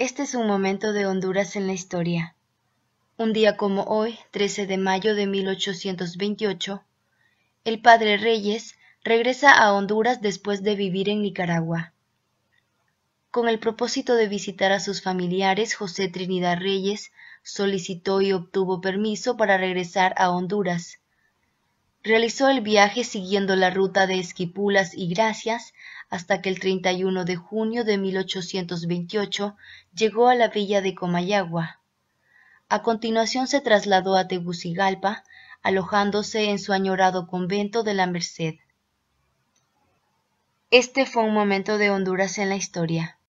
Este es un momento de Honduras en la historia. Un día como hoy, 13 de mayo de 1828, el padre Reyes regresa a Honduras después de vivir en Nicaragua. Con el propósito de visitar a sus familiares, José Trinidad Reyes solicitó y obtuvo permiso para regresar a Honduras, Realizó el viaje siguiendo la ruta de Esquipulas y Gracias hasta que el 31 de junio de 1828 llegó a la villa de Comayagua. A continuación se trasladó a Tegucigalpa, alojándose en su añorado convento de la Merced. Este fue un momento de Honduras en la historia.